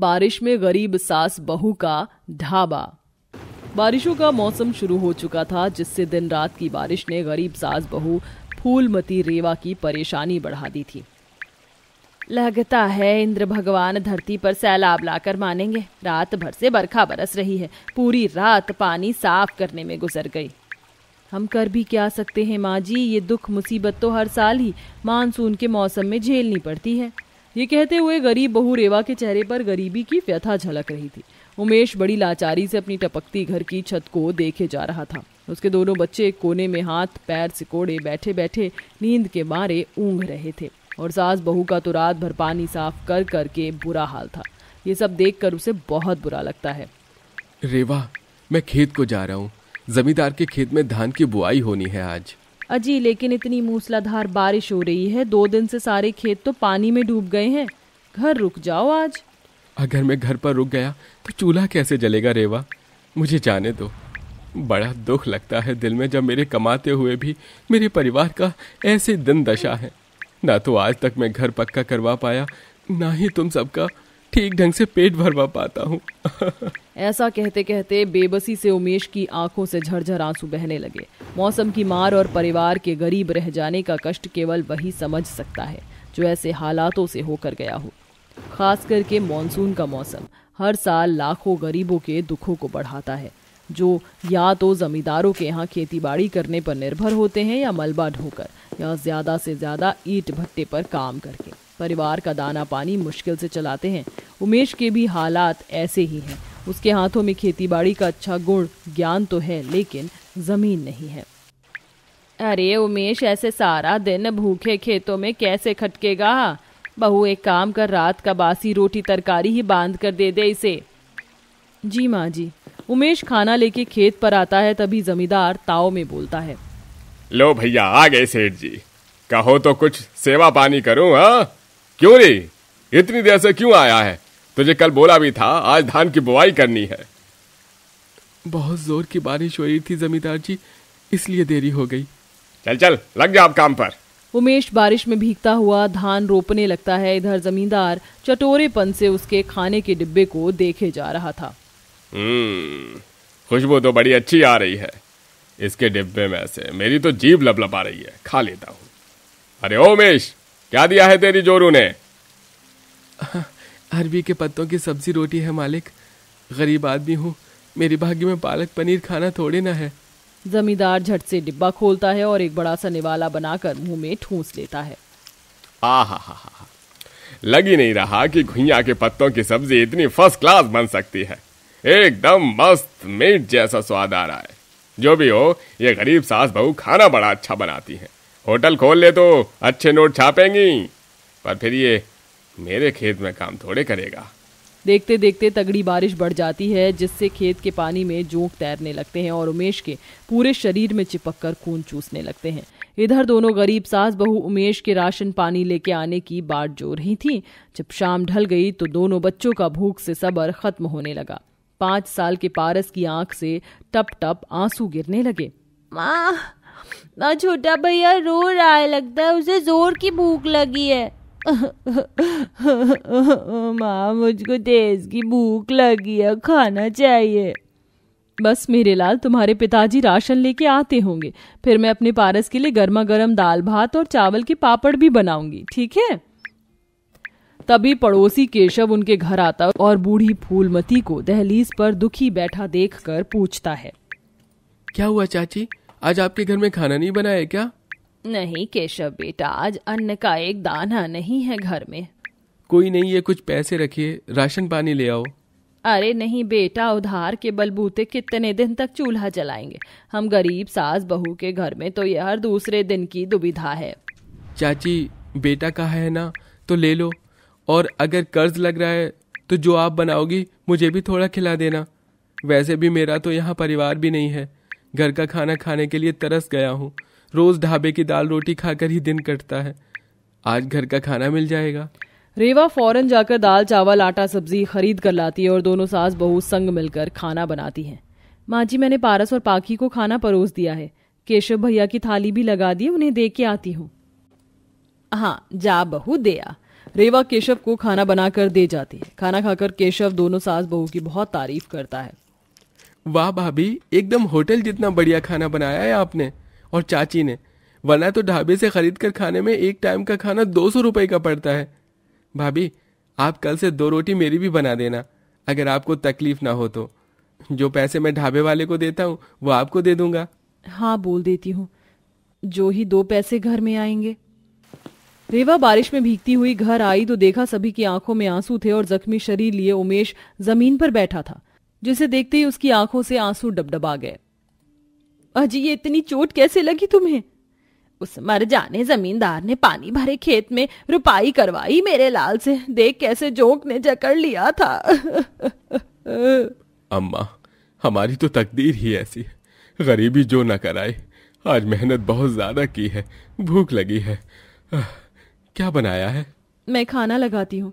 बारिश में गरीब सास बहू का ढाबा बारिशों का मौसम शुरू हो चुका था जिससे दिन रात की बारिश ने गरीब सास बहू फूलमती रेवा की परेशानी बढ़ा दी थी लगता है इंद्र भगवान धरती पर सैलाब लाकर मानेंगे रात भर से बरखा बरस रही है पूरी रात पानी साफ करने में गुजर गई हम कर भी क्या सकते हैं माँ जी ये दुख मुसीबत तो हर साल ही मानसून के मौसम में झेलनी पड़ती है ये कहते हुए गरीब बहु रेवा के चेहरे पर गरीबी की व्यथा झलक रही थी उमेश बड़ी लाचारी से अपनी टपकती घर की छत को देखे जा रहा था उसके दोनों बच्चे कोने में हाथ पैर सिकोड़े बैठे बैठे नींद के मारे ऊँग रहे थे और सास बहू का तो रात भर पानी साफ कर करके बुरा हाल था ये सब देख कर उसे बहुत बुरा लगता है रेवा मैं खेत को जा रहा हूँ जमींदार के खेत में धान की बुआई होनी है आज अजी लेकिन इतनी मूसलाधार बारिश हो रही है दो दिन से सारे खेत तो पानी में डूब गए हैं घर रुक जाओ आज अगर मैं घर पर रुक गया तो चूल्हा कैसे जलेगा रेवा मुझे जाने दो बड़ा दुख लगता है दिल में जब मेरे कमाते हुए भी मेरे परिवार का ऐसे दिन दशा है ना तो आज तक मैं घर पक्का करवा पाया ना ही तुम सबका ठीक ढंग से पेट भरवा पाता हूँ ऐसा कहते कहते बेबसी से उमेश की आंखों से झरझर आंसू बहने लगे मौसम की मार और परिवार के गरीब रह जाने का कष्ट केवल वही समझ सकता है जो ऐसे हालातों से होकर गया हो खास करके मानसून का मौसम हर साल लाखों गरीबों के दुखों को बढ़ाता है जो या तो ज़मींदारों के यहाँ खेतीबाड़ी करने पर निर्भर होते हैं या मलबा ढोकर या ज़्यादा से ज़्यादा ईट भट्टे पर काम करके परिवार का दाना पानी मुश्किल से चलाते हैं उमेश के भी हालात ऐसे ही हैं उसके हाथों में खेतीबाड़ी का अच्छा गुण ज्ञान तो है लेकिन जमीन नहीं है अरे उमेश ऐसे सारा दिन भूखे खेतों में कैसे खटकेगा बहू एक काम कर रात का बासी रोटी तरकारी ही बांध कर दे दे इसे जी माँ जी उमेश खाना लेके खेत पर आता है तभी जमींदार ताओ में बोलता है लो भैया आ गए सेठ जी कहो तो कुछ सेवा पानी करूं हाँ क्यों रे इतनी देर से क्यों आया है तुझे कल बोला भी था आज धान की बुआई करनी है बहुत जोर की बारिश हो रही थी जमींदार जी इसलिए देरी हो गई चल चल लग जाओ आप काम पर उमेश बारिश में भीगता हुआ धान रोपने लगता है इधर जमींदार चटोरेपन से उसके खाने के डिब्बे को देखे जा रहा था हम्म, खुशबू तो बड़ी अच्छी आ रही है इसके डिब्बे में से मेरी तो लप लप आ रही है खा लेता हूँ अरे ओ उमेश क्या दिया है तेरी जोरू ने अरबी के पत्तों की सब्जी रोटी है मालिक गरीब आदमी हूँ मेरे भाग्य में पालक पनीर खाना थोड़े ना है जमींदार झट से डिब्बा खोलता है और एक बड़ा सा निवाला बनाकर मुंह में ठूस लेता है लग ही नहीं रहा कि घुइया के पत्तों की सब्जी इतनी फर्स्ट क्लास बन सकती है एकदम मस्त मीट जैसा स्वाद आ रहा है जो भी हो ये गरीब सास बहू खाना बड़ा अच्छा बनाती है होटल खोल ले तो अच्छे नोट छापेंगी पर फिर ये मेरे खेत में काम थोड़े करेगा देखते देखते तगड़ी बारिश बढ़ जाती है जिससे खेत के पानी में जोंक तैरने लगते हैं और उमेश के पूरे शरीर में चिपक कर खून चूसने लगते हैं इधर दोनों गरीब सास बहू उमेश के राशन पानी लेके आने की बाट जो रही थी जब शाम ढल गई तो दोनों बच्चों का भूख से सबर खत्म होने लगा पांच साल के पारस की आंख से टप टप आंसू गिरने लगे माँ छोटा भैया रो रहा है लगता है उसे जोर की भूख लगी है माँ मुझको तेज की भूख लगी है खाना चाहिए बस मेरे लाल तुम्हारे पिताजी राशन लेके आते होंगे फिर मैं अपने पारस के लिए गर्मा गर्म दाल भात और चावल के पापड़ भी बनाऊंगी ठीक है तभी पड़ोसी केशव उनके घर आता और बूढ़ी फूलमती को दहलीज पर दुखी बैठा देखकर पूछता है क्या हुआ चाची आज आपके घर में खाना नहीं बनाया क्या नहीं केशव बेटा आज अन्न का एक दाना नहीं है घर में कोई नहीं है कुछ पैसे रखिए राशन पानी ले आओ अरे नहीं बेटा उधार के बलबूते कितने दिन तक चूल्हा जलाएंगे हम गरीब सास बहू के घर में तो यह हर दूसरे दिन की दुविधा है चाची बेटा का है ना तो ले लो और अगर कर्ज लग रहा है तो जो आप बनाओगी मुझे भी थोड़ा खिला देना वैसे भी मेरा तो यहाँ परिवार भी नहीं है घर का खाना खाने के लिए तरस गया हूँ रोज ढाबे की दाल रोटी खाकर ही दिन कटता है आज घर का खाना मिल जाएगा रेवा फौरन जाकर दाल चावल आटा सब्जी खरीद कर लाती है और दोनों सास बहू संग मिलकर खाना बनाती हैं माँ जी मैंने पारस और पाखी को खाना परोस दिया है केशव भैया की थाली भी लगा दी उन्हें दे के आती हूँ हाँ जा बहू दया रेवा केशव को खाना बनाकर दे जाती है खाना खाकर केशव दोनों सास बहू की बहुत तारीफ करता है वाह भाभी एकदम होटल जितना बढ़िया खाना बनाया है आपने और चाची ने वरना तो ढाबे से खरीद कर खाने में एक टाइम का खाना दो सौ रुपये का पड़ता है भाभी आप कल से दो रोटी मेरी भी बना देना अगर आपको तकलीफ ना हो तो जो पैसे मैं ढाबे वाले को देता हूँ वो आपको दे दूंगा हाँ बोल देती हूँ जो ही दो पैसे घर में आएंगे रेवा बारिश में भीगती हुई घर आई तो देखा सभी की आंखों में आंसू थे और जख्मी शरीर लिए उमेश जमीन पर बैठा था जिसे देखते ही उसकी आंखों से आंसू डबडबा गए अजी ये इतनी चोट कैसे लगी तुम्हें उस मर जाने जमींदार ने पानी भरे खेत में रुपाई करवाई मेरे लाल से देख कैसे जोंक ने जकड़ लिया था अम्मा हमारी तो तकदीर ही ऐसी है गरीबी जो ना कराए आज मेहनत बहुत ज्यादा की है भूख लगी है क्या बनाया है मैं खाना लगाती हूँ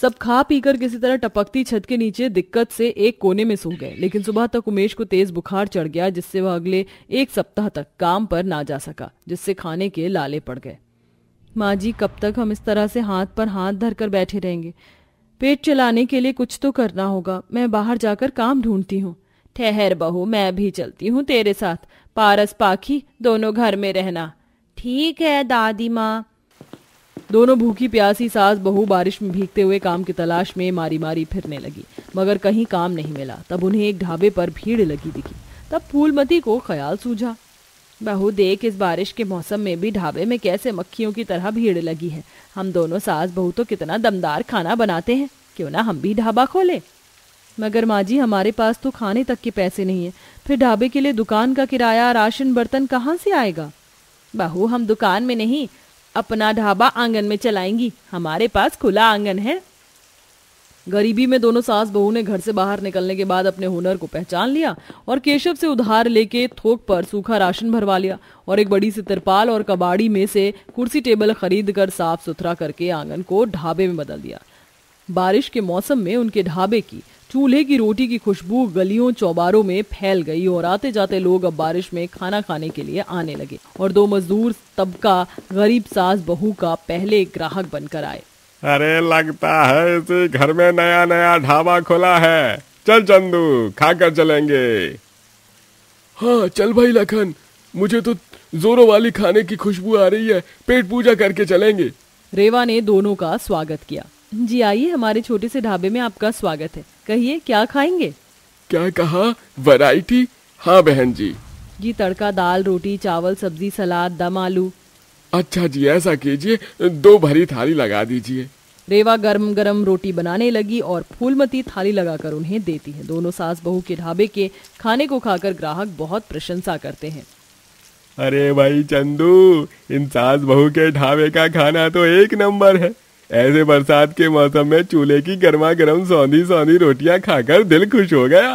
सब खा पीकर किसी तरह टपकती छत के नीचे दिक्कत से एक कोने में सो गए लेकिन सुबह तक उमेश को तेज बुखार चढ़ गया जिससे वह अगले एक सप्ताह तक काम पर ना जा सका जिससे खाने के लाले पड़ गए माँ जी कब तक हम इस तरह से हाथ पर हाथ धर कर बैठे रहेंगे पेट चलाने के लिए कुछ तो करना होगा मैं बाहर जाकर काम ढूंढती हूँ ठहर बहू मैं भी चलती हूँ तेरे साथ पारस पाखी दोनों घर में रहना ठीक है दादी माँ दोनों भूखी प्यासी सास बहु बारिश में भीगते हुए काम की तलाश में मारी मारी फिरने लगी मगर कहीं काम नहीं मिला तब उन्हें एक ढाबे पर भीड़ लगी दिखी तब फूलमती को ख्याल सूझा बहू देख इस बारिश के मौसम में भी ढाबे में कैसे मक्खियों की तरह भीड़ लगी है हम दोनों सास बहू तो कितना दमदार खाना बनाते हैं क्यों ना हम भी ढाबा खोलें मगर माँ जी हमारे पास तो खाने तक के पैसे नहीं है फिर ढाबे के लिए दुकान का किराया राशन बर्तन कहाँ से आएगा बहू हम दुकान में नहीं अपना ढाबा आंगन में चलाएंगी हमारे पास खुला आंगन है गरीबी में दोनों सास बहू ने घर से बाहर निकलने के बाद अपने हुनर को पहचान लिया और केशव से उधार लेके थोक पर सूखा राशन भरवा लिया और एक बड़ी सी तिरपाल और कबाड़ी में से कुर्सी टेबल खरीद कर साफ सुथरा करके आंगन को ढाबे में बदल दिया बारिश के मौसम में उनके ढाबे की चूल्हे की रोटी की खुशबू गलियों चौबारों में फैल गई और आते जाते लोग अब बारिश में खाना खाने के लिए आने लगे और दो मजदूर तबका गरीब सास बहू का पहले ग्राहक बनकर आए अरे लगता है इसी घर में नया नया ढाबा खोला है चल चंदू खाकर चलेंगे हाँ चल भाई लखन मुझे तो जोरों वाली खाने की खुशबू आ रही है पेट पूजा करके चलेंगे रेवा ने दोनों का स्वागत किया जी आइए हमारे छोटे से ढाबे में आपका स्वागत है कहिए क्या खाएंगे क्या कहा वैरायटी हाँ बहन जी जी तड़का दाल रोटी चावल सब्जी सलाद दम आलू अच्छा जी ऐसा कीजिए दो भरी थाली लगा दीजिए रेवा गर्म गर्म रोटी बनाने लगी और फूलमती थाली लगाकर उन्हें देती है दोनों सास बहू के ढाबे के खाने को खाकर ग्राहक बहुत प्रशंसा करते हैं अरे भाई चंदू इन सास बहू के ढाबे का खाना तो एक नंबर है ऐसे बरसात के मौसम में चूल्हे की गर्मा गर्म सौंधी सौंधी रोटियां खाकर दिल खुश हो गया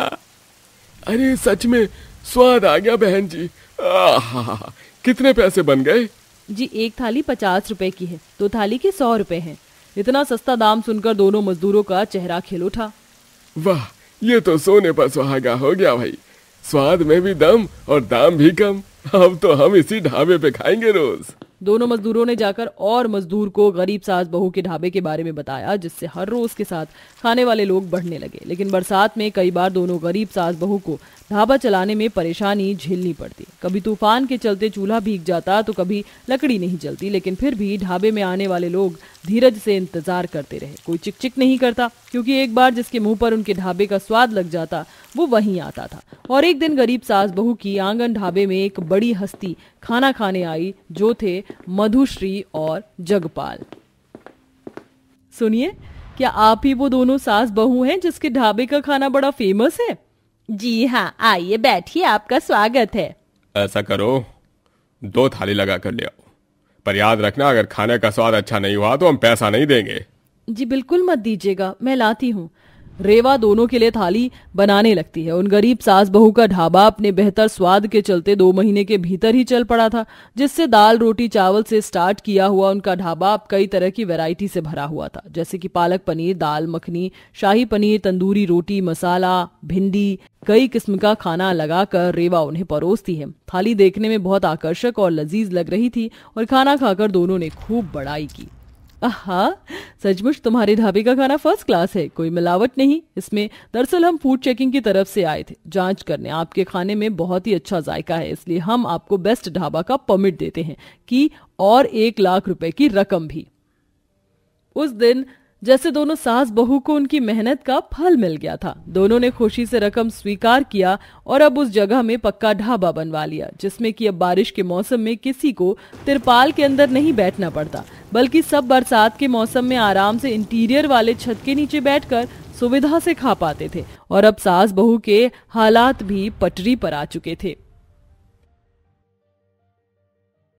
अरे सच में स्वाद आ गया बहन जी आहा, कितने पैसे बन गए जी एक थाली पचास रुपए की है दो थाली के सौ रुपए हैं इतना सस्ता दाम सुनकर दोनों मजदूरों का चेहरा खिल उठा वाह ये तो सोने पर सुहागा हो गया भाई स्वाद में भी दम और दाम भी कम अब तो हम इसी ढाबे पे खाएंगे रोज दोनों मजदूरों ने जाकर और मजदूर को गरीब सास बहू के ढाबे के बारे में बताया जिससे हर रोज के साथ खाने वाले लोग बढ़ने लगे लेकिन बरसात में कई बार दोनों गरीब सास बहू को ढाबा चलाने में परेशानी झेलनी पड़ती कभी तूफान के चलते चूल्हा भीग जाता तो कभी लकड़ी नहीं जलती लेकिन फिर भी ढाबे में आने वाले लोग धीरज से इंतजार करते रहे कोई चिक चिक नहीं करता क्योंकि एक बार जिसके मुंह पर उनके ढाबे का स्वाद लग जाता वो वहीं आता था और एक दिन गरीब सास बहू की आंगन ढाबे में एक बड़ी हस्ती खाना खाने आई जो थे मधुश्री और जगपाल सुनिए क्या आप ही वो दोनों सास बहू हैं जिसके ढाबे का खाना बड़ा फेमस है जी हाँ आइए बैठिए आपका स्वागत है ऐसा करो दो थाली लगा कर ले आओ पर याद रखना अगर खाने का स्वाद अच्छा नहीं हुआ तो हम पैसा नहीं देंगे जी बिल्कुल मत दीजिएगा मैं लाती हूँ रेवा दोनों के लिए थाली बनाने लगती है उन गरीब सास बहू का ढाबा अपने बेहतर स्वाद के चलते दो महीने के भीतर ही चल पड़ा था जिससे दाल रोटी चावल से स्टार्ट किया हुआ उनका ढाबा अब कई तरह की वैरायटी से भरा हुआ था जैसे कि पालक पनीर दाल मखनी शाही पनीर तंदूरी रोटी मसाला भिंडी कई किस्म का खाना लगाकर रेवा उन्हें परोसती है थाली देखने में बहुत आकर्षक और लजीज लग रही थी और खाना खाकर दोनों ने खूब बड़ाई की आहा सचमुच तुम्हारे ढाबे का खाना फर्स्ट क्लास है कोई मिलावट नहीं इसमें दरअसल हम फूड चेकिंग की तरफ से आए थे जांच करने आपके खाने में बहुत ही अच्छा जायका है इसलिए हम आपको बेस्ट ढाबा का परमिट देते हैं कि और एक लाख रुपए की रकम भी उस दिन जैसे दोनों सास बहू को उनकी मेहनत का फल मिल गया था दोनों ने खुशी से रकम स्वीकार किया और अब उस जगह में पक्का ढाबा बनवा लिया जिसमें कि अब बारिश के मौसम में किसी को तिरपाल के अंदर नहीं बैठना पड़ता बल्कि सब बरसात के मौसम में आराम से इंटीरियर वाले छत के नीचे कर सुविधा से खा पाते थे और अब सास बहू के हालात भी पटरी पर आ चुके थे